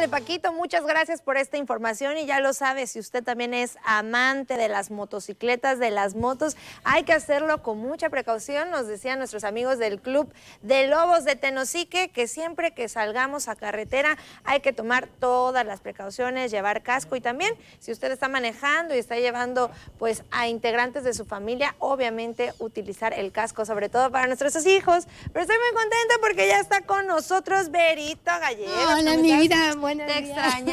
de Paquito, muchas gracias por esta información y ya lo sabe, si usted también es amante de las motocicletas, de las motos, hay que hacerlo con mucha precaución, nos decían nuestros amigos del Club de Lobos de Tenosique, que siempre que salgamos a carretera hay que tomar todas las precauciones, llevar casco y también si usted está manejando y está llevando pues a integrantes de su familia, obviamente utilizar el casco, sobre todo para nuestros hijos. Pero estoy muy contenta porque ya está con nosotros Berito gallego. Hola, mi vida, te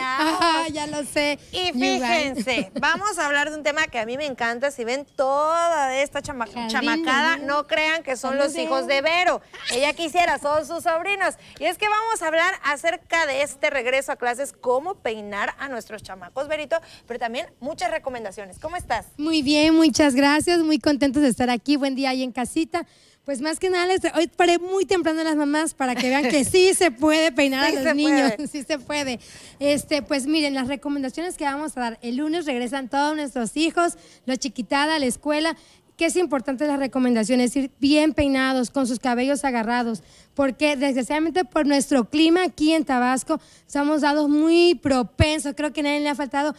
ya lo sé. Y fíjense, vamos a hablar de un tema que a mí me encanta. Si ven toda esta chamacada, no crean que son los hijos de Vero. Ella quisiera, son sus sobrinos. Y es que vamos a hablar acerca de este regreso a clases, cómo peinar a nuestros chamacos, Verito, pero también muchas recomendaciones. ¿Cómo estás? Muy bien, muchas gracias. Muy contentos de estar aquí. Buen día ahí en casita. Pues más que nada, este, hoy paré muy temprano a las mamás para que vean que sí se puede peinar a los niños, sí se puede. Este, pues miren, las recomendaciones que vamos a dar. El lunes regresan todos nuestros hijos, los chiquitada a la escuela. ¿Qué es importante las recomendaciones? Ir bien peinados, con sus cabellos agarrados, porque desgraciadamente por nuestro clima aquí en Tabasco somos dados muy propensos, creo que nadie le ha faltado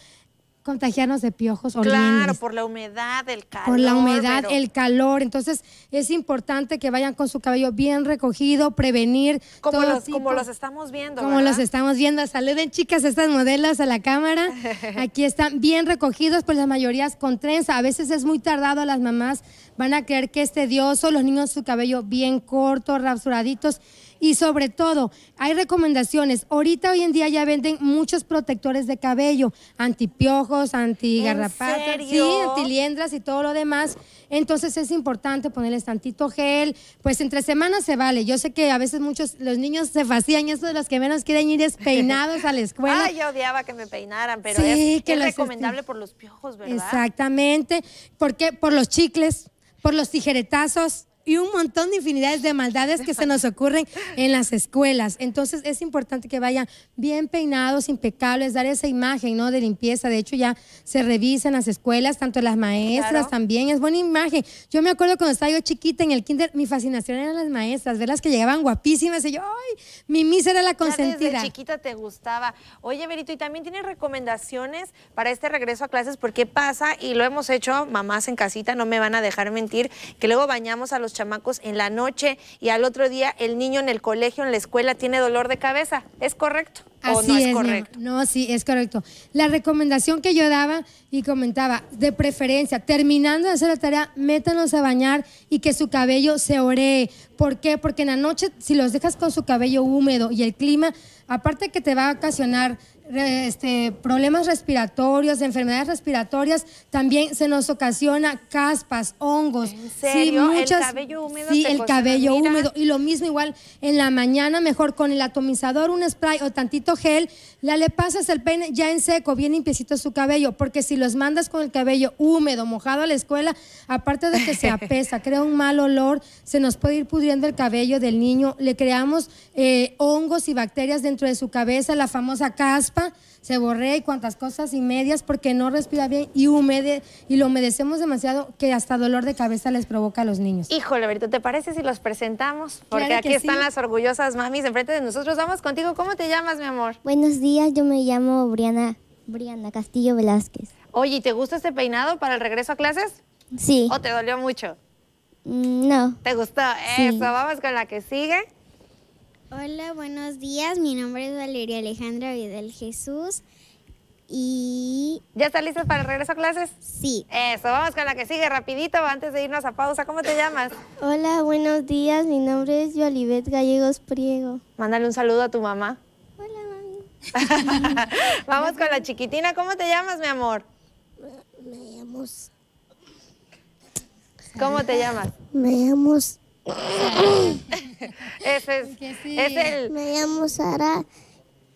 contagiarnos de piojos o Claro, por la humedad, el calor. Por la humedad, el calor. Entonces, es importante que vayan con su cabello bien recogido, prevenir. Como, los, como los estamos viendo. Como los estamos viendo. Saluden, chicas, estas modelos a la cámara. Aquí están bien recogidos, pues las mayorías con trenza. A veces es muy tardado, las mamás van a creer que es tedioso, los niños su cabello bien corto, rasuraditos. Y sobre todo, hay recomendaciones. Ahorita, hoy en día, ya venden muchos protectores de cabello, antipiojos, antigarrapatas, sí, antiliendras y todo lo demás. Entonces es importante ponerles tantito gel. Pues entre semanas se vale. Yo sé que a veces muchos, los niños se vacían eso de los que menos quieren ir despeinados a la escuela. Ay, yo odiaba que me peinaran, pero es, es este recomendable por los piojos, ¿verdad? Exactamente. porque Por los chicles, por los tijeretazos y un montón de infinidades de maldades que se nos ocurren en las escuelas. Entonces es importante que vayan bien peinados, impecables, dar esa imagen ¿no? de limpieza. De hecho ya se revisan las escuelas, tanto las maestras también. Es buena imagen. Yo me acuerdo cuando estaba yo chiquita en el kinder, mi fascinación eran las maestras, verlas las que llegaban guapísimas y yo, ay, mi misera era la consentida. desde chiquita te gustaba. Oye, Berito, ¿y también tienes recomendaciones para este regreso a clases? Porque pasa, y lo hemos hecho mamás en casita, no me van a dejar mentir, que luego bañamos a los chamacos en la noche y al otro día el niño en el colegio, en la escuela, tiene dolor de cabeza. ¿Es correcto? ¿O no es, correcto? no, sí, es correcto. La recomendación que yo daba y comentaba, de preferencia, terminando de hacer la tarea, métanos a bañar y que su cabello se ore. ¿Por qué? Porque en la noche, si los dejas con su cabello húmedo y el clima, aparte que te va a ocasionar este, problemas respiratorios, enfermedades respiratorias, también se nos ocasiona caspas, hongos. Sí, el cabello húmedo. Sí, el cabello húmedo. Y lo mismo igual en la mañana, mejor con el atomizador, un spray o tantito gel, la le pasas el peine ya en seco, bien limpiecito su cabello, porque si los mandas con el cabello húmedo, mojado a la escuela, aparte de que se apesa, crea un mal olor, se nos puede ir pudriendo el cabello del niño, le creamos eh, hongos y bacterias dentro de su cabeza, la famosa caspa se borrea y cuantas cosas y medias porque no respira bien y humede y lo humedecemos demasiado que hasta dolor de cabeza les provoca a los niños. Híjole, ¿te parece si los presentamos? Porque aquí están las orgullosas mamis enfrente de nosotros. Vamos contigo. ¿Cómo te llamas, mi amor? Buenos días, yo me llamo Briana, Briana Castillo Velázquez. Oye, ¿te gusta este peinado para el regreso a clases? Sí. ¿O te dolió mucho? Mm, no. ¿Te gustó? Eso, vamos con la que sigue. Hola, buenos días. Mi nombre es Valeria Alejandra Vidal Jesús. Y... ¿Ya estás lista para el regreso a clases? Sí. Eso, vamos con la que sigue rapidito antes de irnos a pausa. ¿Cómo te llamas? Hola, buenos días. Mi nombre es Yolivet Gallegos Priego. Mándale un saludo a tu mamá. Hola, mami. vamos con la chiquitina. ¿Cómo te llamas, mi amor? me llamo... ¿Cómo te llamas? Me llamo ese es, el... Me llamo Sara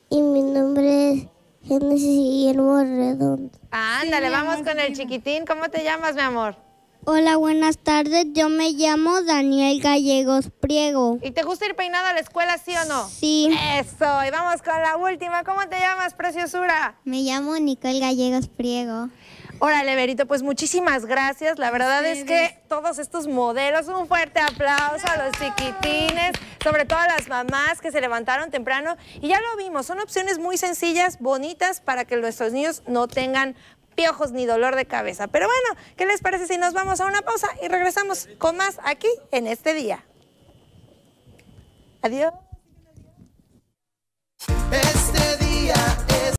y mi nombre es Génesis Guillermo Redondo. ándale, vamos con el chiquitín. ¿Cómo te llamas, mi amor? Hola, buenas tardes. Yo me llamo Daniel Gallegos Priego. ¿Y te gusta ir peinado a la escuela, sí o no? Sí. Eso, y vamos con la última. ¿Cómo te llamas, preciosura? Me llamo Nicole Gallegos Priego. Órale, Berito, pues muchísimas gracias. La verdad es que todos estos modelos, un fuerte aplauso a los chiquitines, sobre todo a las mamás que se levantaron temprano. Y ya lo vimos, son opciones muy sencillas, bonitas, para que nuestros niños no tengan piojos ni dolor de cabeza. Pero bueno, ¿qué les parece si nos vamos a una pausa y regresamos con más aquí en este día? Adiós. Este